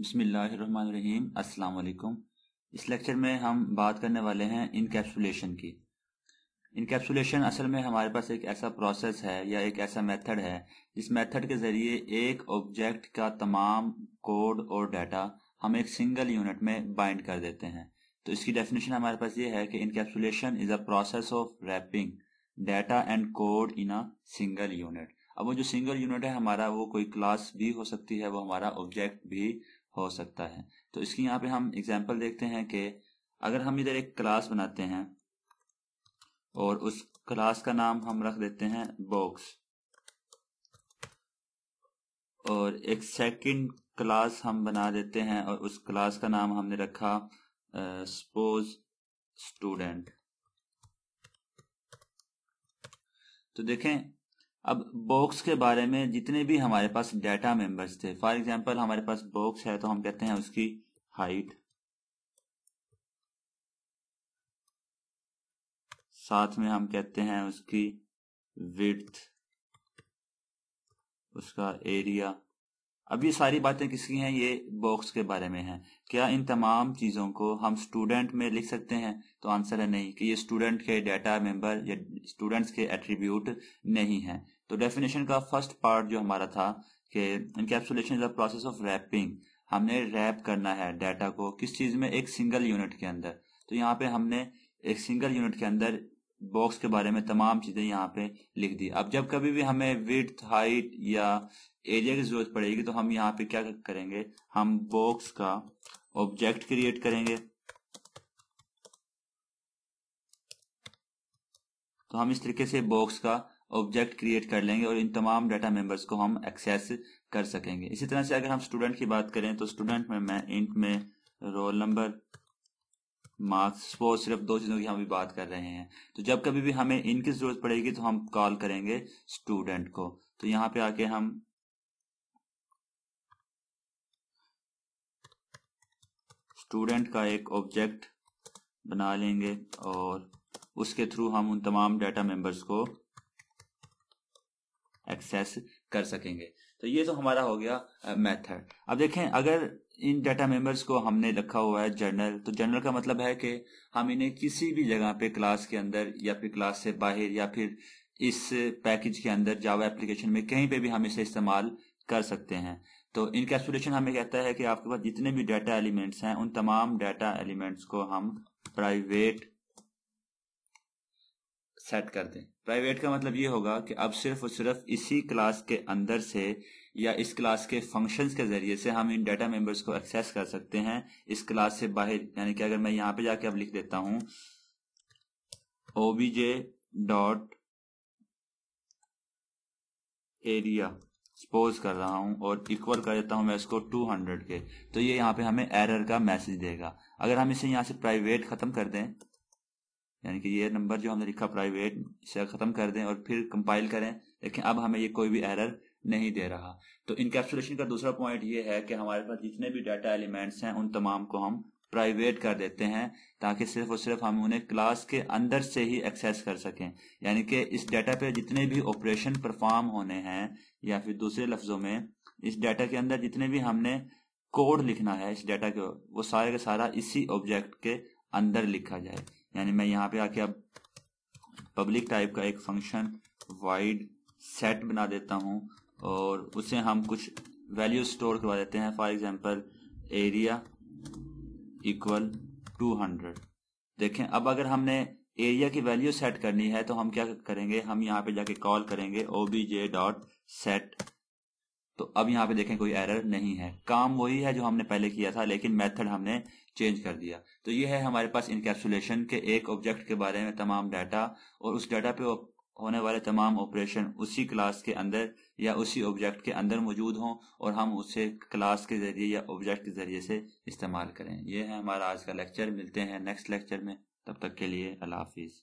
बसमीम अस्सलाम वालेकुम इस लेक्चर में हम बात करने वाले हैं इनकैप्सुलेशन की इनकैप्सुलेशन असल में हमारे पास एक ऐसा प्रोसेस है या एक ऐसा मेथड है जिस मेथड के जरिए एक ऑब्जेक्ट का तमाम कोड और डाटा हम एक सिंगल यूनिट में बाइंड कर देते हैं तो इसकी डेफिनेशन हमारे पास ये है कि encapsulation is a process of wrapping data and code in a single unit अब वो जो सिंगल यूनिट है हमारा वो कोई क्लास भी हो सकती है वो हमारा ऑब्जेक्ट भी हो सकता है तो इसकी यहाँ पे हम एग्जाम्पल देखते हैं कि अगर हम इधर एक क्लास बनाते हैं और उस क्लास का नाम हम रख देते हैं बॉक्स और एक सेकंड क्लास हम बना देते हैं और उस क्लास का नाम हमने रखा सपोज स्टूडेंट तो देखें अब बॉक्स के बारे में जितने भी हमारे पास डाटा मेंबर्स थे फॉर एग्जांपल हमारे पास बॉक्स है तो हम कहते हैं उसकी हाइट साथ में हम कहते हैं उसकी विड्थ उसका एरिया अब ये सारी बातें किसकी हैं ये बॉक्स के बारे में हैं क्या इन तमाम चीज़ों को हम स्टूडेंट में लिख सकते हैं तो आंसर है नहीं कि ये स्टूडेंट के डाटा मेंबर या स्टूडेंट्स के एट्रीब्यूट नहीं हैं तो डेफिनेशन का फर्स्ट पार्ट जो हमारा था कि encapsulation is a process of wrapping हमने रैप करना है डाटा को किस चीज में एक सिंगल यूनिट के अंदर तो यहाँ पे हमने एक सिंगल यूनिट के अंदर बॉक्स के बारे में तमाम चीजें यहाँ पे लिख दी अब जब कभी भी हमें विथ हाइट या एरिया की जरूरत पड़ेगी तो हम यहाँ पे क्या करेंगे हम बॉक्स का ऑब्जेक्ट क्रिएट करेंगे तो हम इस तरीके से बॉक्स का ऑब्जेक्ट क्रिएट कर लेंगे और इन तमाम डाटा मेंबर्स को हम एक्सेस कर सकेंगे इसी तरह से अगर हम स्टूडेंट की बात करें तो स्टूडेंट में मैं इंट में रोल नंबर मार्क्स वो सिर्फ दो चीजों की हम भी बात कर रहे हैं तो जब कभी भी हमें इनकी जरूरत पड़ेगी तो हम कॉल करेंगे स्टूडेंट को तो यहाँ पे आके हम स्टूडेंट का एक ऑब्जेक्ट बना लेंगे और उसके थ्रू हम उन तमाम डाटा मेंबर्स को एक्सेस कर सकेंगे तो ये तो हमारा हो गया मेथड अब देखें अगर इन डाटा मेंबर्स को हमने रखा हुआ है जर्नल तो जर्नल का मतलब है कि हम इन्हें किसी भी जगह पे क्लास के अंदर या फिर क्लास से बाहर या फिर इस पैकेज के अंदर जावा एप्लीकेशन में कहीं पे भी हम इसे इस्तेमाल कर सकते हैं तो इनकेप्सुलेशन हमें कहता है कि आपके पास जितने भी डाटा एलिमेंट्स हैं उन तमाम डाटा एलिमेंट्स को हम प्राइवेट सेट कर दें प्राइवेट का मतलब ये होगा कि अब सिर्फ और सिर्फ इसी क्लास के अंदर से या इस क्लास के फंक्शंस के जरिए से हम इन डाटा मेंबर्स को एक्सेस कर सकते हैं इस क्लास से बाहर यानी कि अगर मैं यहाँ पे जाके अब लिख देता हूं ओबीजे डॉट एरिया सपोज कर रहा हूं और इक्वल कर देता हूं मैं इसको 200 के तो ये यहाँ पे हमें एरर का मैसेज देगा अगर हम इसे यहाँ से प्राइवेट खत्म कर दें यानी कि ये नंबर जो हमने लिखा प्राइवेट इसे ख़त्म कर दें और फिर कंपाइल करें देखें अब हमें ये कोई भी एरर नहीं दे रहा तो इनकेप्सुलेशन का दूसरा पॉइंट ये है कि हमारे पास जितने भी डाटा एलिमेंट्स हैं उन तमाम को हम प्राइवेट कर देते हैं ताकि सिर्फ और सिर्फ हम उन्हें क्लास के अंदर से ही एक्सेस कर सकें यानी कि इस डाटा पे जितने भी ऑपरेशन परफॉर्म होने हैं या फिर दूसरे लफ्जों में इस डाटा के अंदर जितने भी हमने कोड लिखना है इस डाटा के वो सारे का सारा इसी ऑब्जेक्ट के अंदर लिखा जाए यानी मैं यहाँ पे आके अब पब्लिक टाइप का एक फंक्शन वाइड सेट बना देता हूँ और उसे हम कुछ वैल्यू स्टोर करवा देते हैं फॉर एग्जांपल एरिया इक्वल 200 देखें अब अगर हमने एरिया की वैल्यू सेट करनी है तो हम क्या करेंगे हम यहाँ पे जाके कॉल करेंगे ओबीजे डॉट सेट तो अब यहाँ पे देखें कोई एरर नहीं है काम वही है जो हमने पहले किया था लेकिन मेथड हमने चेंज कर दिया तो ये है हमारे पास इनकेप्सुलेशन के एक ऑब्जेक्ट के बारे में तमाम डाटा और उस डाटा पे होने वाले तमाम ऑपरेशन उसी क्लास के अंदर या उसी ऑब्जेक्ट के अंदर मौजूद हों और हम उसे क्लास के जरिए या ऑब्जेक्ट के जरिए से इस्तेमाल करें यह है हमारा आज का लेक्चर मिलते हैं नेक्स्ट लेक्चर में तब तक के लिए अल्लाह हाफिज़